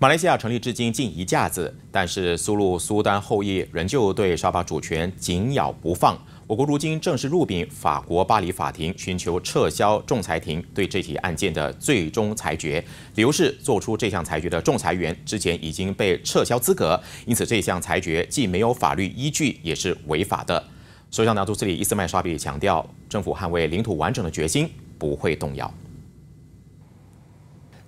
马来西亚成立至今近一架子，但是苏禄苏丹后裔仍旧对沙巴主权紧咬不放。我国如今正式入禀法国巴黎法庭，寻求撤销仲裁庭对这起案件的最终裁决。理由是做出这项裁决的仲裁员之前已经被撤销资格，因此这项裁决既没有法律依据，也是违法的。首相纳斯里伊斯迈沙比强调，政府捍卫领土完整的决心不会动摇。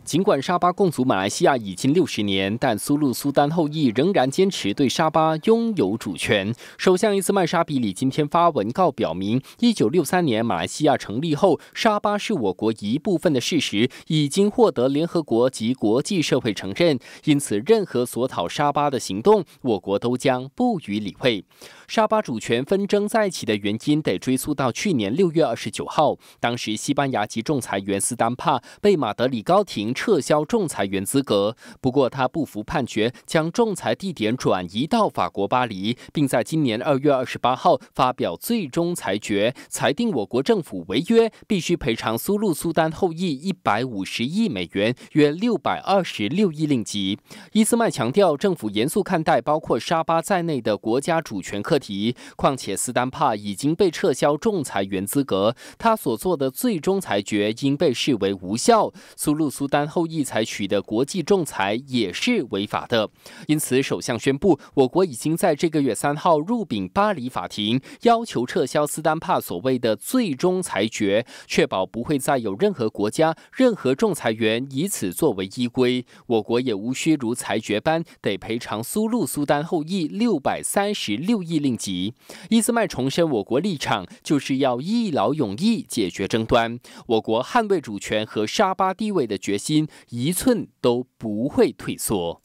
尽管沙巴共组马来西亚已近六十年，但苏禄苏丹后裔仍然坚持对沙巴拥有主权。首相伊斯曼沙比里今天发文告表明，一九六三年马来西亚成立后，沙巴是我国一部分的事实已经获得联合国及国际社会承认，因此任何所讨沙巴的行动，我国都将不予理会。沙巴主权纷争再起的原因得追溯到去年六月二十九号，当时西班牙籍仲裁员斯丹帕被马德里高庭撤销仲裁员资格。不过他不服判决，将仲裁地点转移到法国巴黎，并在今年二月二十八号发表最终裁决，裁定我国政府违约，必须赔偿苏禄苏丹后裔一百五十亿美元，约六百二十六亿令吉。伊斯曼强调，政府严肃看待包括沙巴在内的国家主权课题。况且斯丹帕已经被撤销仲裁员资格，他所做的最终裁决应被视为无效。苏禄苏丹。后裔采取的国际仲裁也是违法的，因此首相宣布，我国已经在这个月三号入禀巴黎法庭，要求撤销斯丹帕所谓的最终裁决，确保不会再有任何国家、任何仲裁员以此作为依规。我国也无需如裁决般得赔偿苏禄苏丹后裔六百三十六亿令吉。伊斯迈重申，我国立场就是要一劳永逸解决争端，我国捍卫主权和沙巴地位的决心。心一寸都不会退缩。